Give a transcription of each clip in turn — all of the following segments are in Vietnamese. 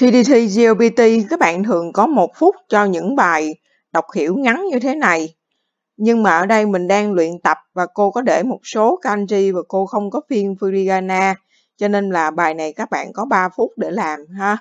Khi đi thi GLBT, các bạn thường có một phút cho những bài đọc hiểu ngắn như thế này. Nhưng mà ở đây mình đang luyện tập và cô có để một số kanji và cô không có phiên furigana, cho nên là bài này các bạn có 3 phút để làm ha.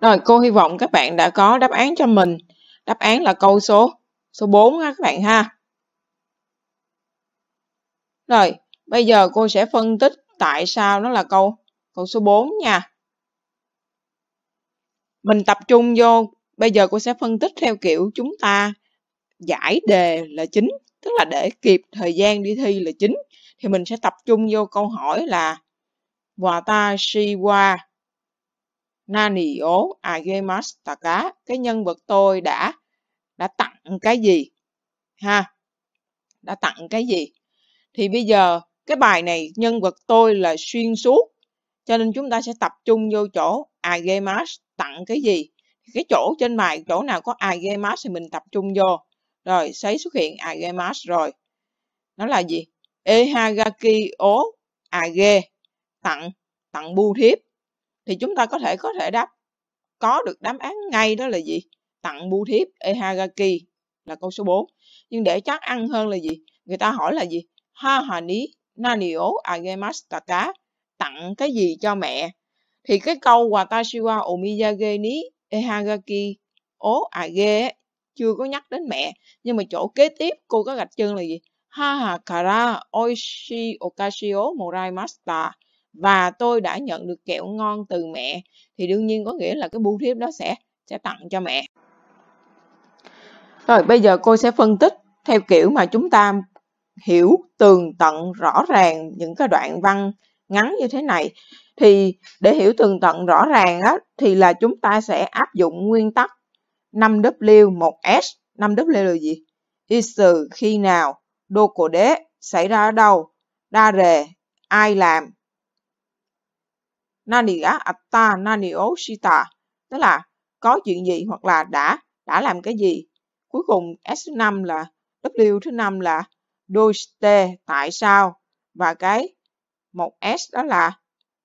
Rồi, cô hy vọng các bạn đã có đáp án cho mình. Đáp án là câu số số 4 các bạn ha. Rồi, bây giờ cô sẽ phân tích tại sao nó là câu câu số 4 nha. Mình tập trung vô, bây giờ cô sẽ phân tích theo kiểu chúng ta giải đề là chính, tức là để kịp thời gian đi thi là chính thì mình sẽ tập trung vô câu hỏi là Watashi wa Nani ố agemas à, taka cái nhân vật tôi đã đã tặng cái gì ha đã tặng cái gì thì bây giờ cái bài này nhân vật tôi là xuyên suốt cho nên chúng ta sẽ tập trung vô chỗ agemas à, tặng cái gì cái chỗ trên bài chỗ nào có agemas à, thì mình tập trung vô rồi sấy xuất hiện agemas rồi nó là gì ehagaki ố age tặng tặng bu thiếp thì chúng ta có thể có thể đáp có được đáp án ngay đó là gì tặng bu thiếp ehagaki là câu số 4 nhưng để chắc ăn hơn là gì người ta hỏi là gì ha hani ní nani o tặng cái gì cho mẹ thì cái câu watashi wa omiyage ni ehagaki o age chưa có nhắc đến mẹ nhưng mà chỗ kế tiếp cô có gạch chân là gì ha kara oishi okashio moraimasta master và tôi đã nhận được kẹo ngon từ mẹ thì đương nhiên có nghĩa là cái bưu thiếp đó sẽ sẽ tặng cho mẹ rồi bây giờ cô sẽ phân tích theo kiểu mà chúng ta hiểu tường tận rõ ràng những cái đoạn văn ngắn như thế này thì để hiểu tường tận rõ ràng á, thì là chúng ta sẽ áp dụng nguyên tắc 5W 1S 5W là gì? Issue khi nào, đô cổ đế, xảy ra ở đâu, đa rề, ai làm, nani ga atta à nani o shita tức là có chuyện gì hoặc là đã đã làm cái gì cuối cùng s thứ năm là w thứ năm là doiste tại sao và cái một s đó là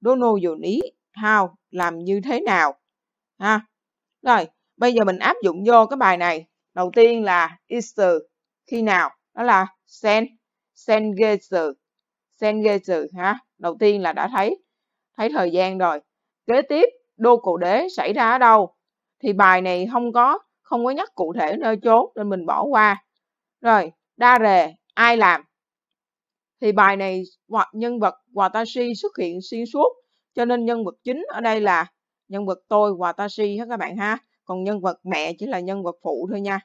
dono yoni how làm như thế nào ha rồi bây giờ mình áp dụng vô cái bài này đầu tiên là is từ khi nào đó là sen sen sen từ sengetsu từ ha đầu tiên là đã thấy thấy thời gian rồi kế tiếp đô cổ đế xảy ra ở đâu thì bài này không có không có nhắc cụ thể nơi chốn nên mình bỏ qua rồi đa rề ai làm thì bài này hoặc nhân vật Watashi xuất hiện xuyên suốt cho nên nhân vật chính ở đây là nhân vật tôi Watashi hết các bạn ha còn nhân vật mẹ chỉ là nhân vật phụ thôi nha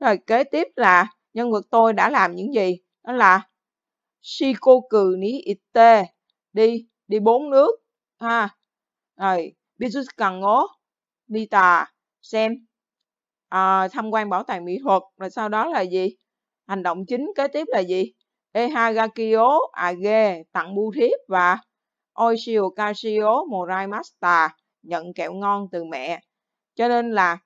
rồi kế tiếp là nhân vật tôi đã làm những gì đó là Shikoku ni ite đi đi bốn nước ha rồi Bisu cần ngố đi tà xem à, tham quan bảo tàng mỹ thuật rồi sau đó là gì hành động chính kế tiếp là gì Ehagakio Age à tặng bưu thiếp và Oishio Kashio Morai Master nhận kẹo ngon từ mẹ cho nên là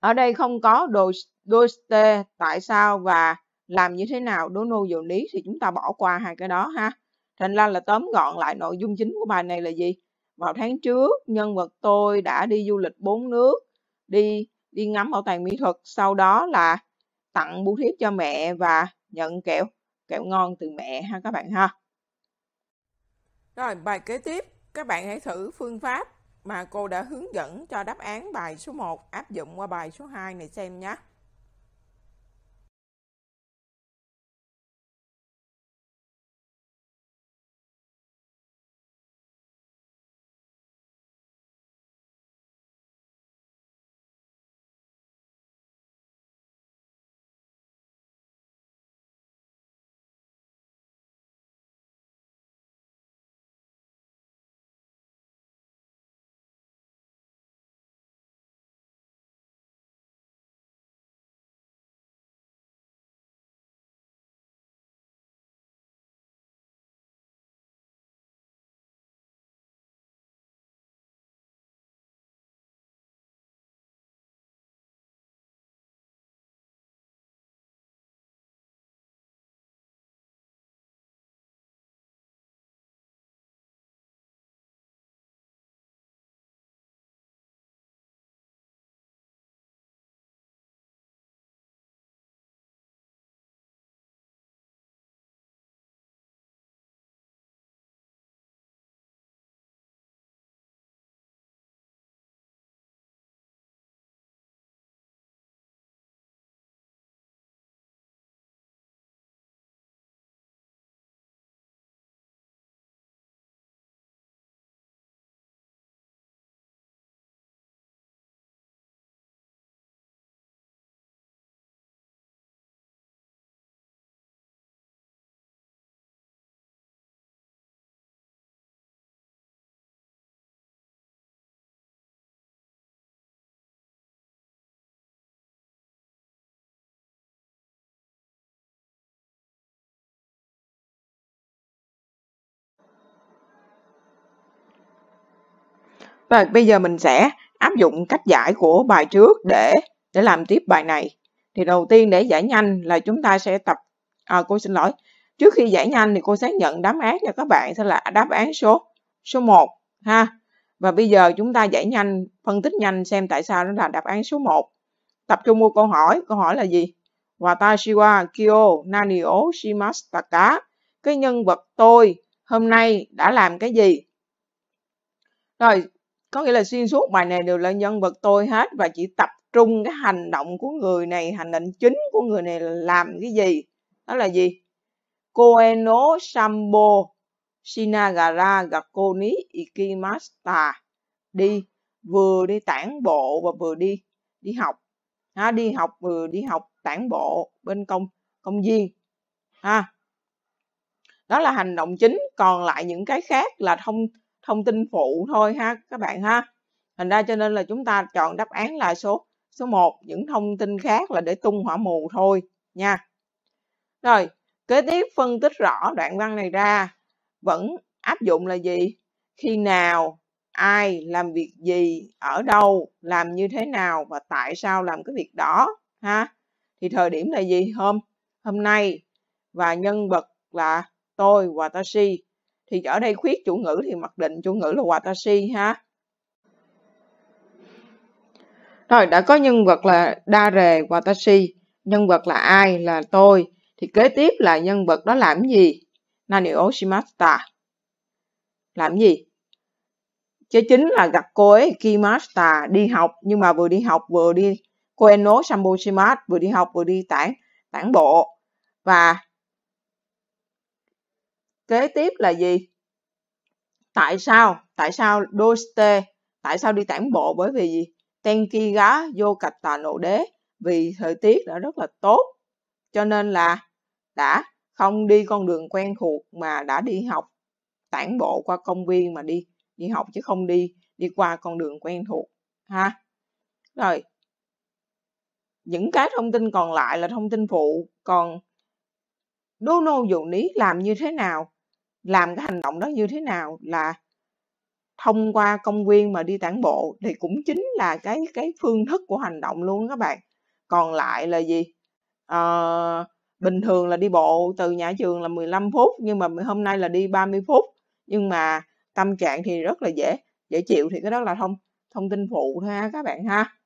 ở đây không có đồ doste tại sao và làm như thế nào đố nô dầu lý thì chúng ta bỏ qua hai cái đó ha thành ra là tóm gọn lại nội dung chính của bài này là gì vào tháng trước nhân vật tôi đã đi du lịch bốn nước đi đi ngắm bảo tàng mỹ thuật sau đó là tặng bưu thiếp cho mẹ và nhận kẹo kẹo ngon từ mẹ ha các bạn ha rồi bài kế tiếp các bạn hãy thử phương pháp mà cô đã hướng dẫn cho đáp án bài số 1 áp dụng qua bài số 2 này xem nhé Và bây giờ mình sẽ áp dụng cách giải của bài trước để để làm tiếp bài này. Thì đầu tiên để giải nhanh là chúng ta sẽ tập à, cô xin lỗi. Trước khi giải nhanh thì cô xác nhận đáp án cho các bạn sẽ là đáp án số số 1 ha. Và bây giờ chúng ta giải nhanh, phân tích nhanh xem tại sao nó là đáp án số 1. Tập trung vào câu hỏi, câu hỏi là gì? Watashi wa kyo nani o shimashita ka? Cái nhân vật tôi hôm nay đã làm cái gì? Rồi, có nghĩa là xuyên suốt bài này đều là nhân vật tôi hết và chỉ tập trung cái hành động của người này hành động chính của người này là làm cái gì đó là gì koeno sambo shinagara gakoni ikimasta đi vừa đi tản bộ và vừa đi đi học ha, đi học vừa đi học tản bộ bên công công viên ha đó là hành động chính còn lại những cái khác là thông thông tin phụ thôi ha các bạn ha thành ra cho nên là chúng ta chọn đáp án là số số 1 những thông tin khác là để tung hỏa mù thôi nha rồi kế tiếp phân tích rõ đoạn văn này ra vẫn áp dụng là gì khi nào ai làm việc gì ở đâu làm như thế nào và tại sao làm cái việc đó ha thì thời điểm là gì hôm hôm nay và nhân vật là tôi và tashi thì ở đây khuyết chủ ngữ thì mặc định chủ ngữ là watashi ha rồi đã có nhân vật là đa rề watashi nhân vật là ai là tôi thì kế tiếp là nhân vật đó làm gì nani oshimasta làm gì chứ chính là gặp cô ấy kimasta đi học nhưng mà vừa đi học vừa đi cô eno samboshimast vừa đi học vừa đi tản tản bộ và Kế tiếp là gì? Tại sao? Tại sao doste? Tại sao đi tản bộ? Bởi vì gì? Tenki gá vô cạch tà nổ đế. Vì thời tiết đã rất là tốt. Cho nên là đã không đi con đường quen thuộc mà đã đi học tản bộ qua công viên mà đi đi học chứ không đi đi qua con đường quen thuộc ha rồi những cái thông tin còn lại là thông tin phụ còn đô nô dụ lý làm như thế nào làm cái hành động đó như thế nào là thông qua công viên mà đi tản bộ thì cũng chính là cái cái phương thức của hành động luôn các bạn còn lại là gì à, bình thường là đi bộ từ nhà trường là 15 phút nhưng mà hôm nay là đi 30 phút nhưng mà tâm trạng thì rất là dễ dễ chịu thì cái đó là thông thông tin phụ ha các bạn ha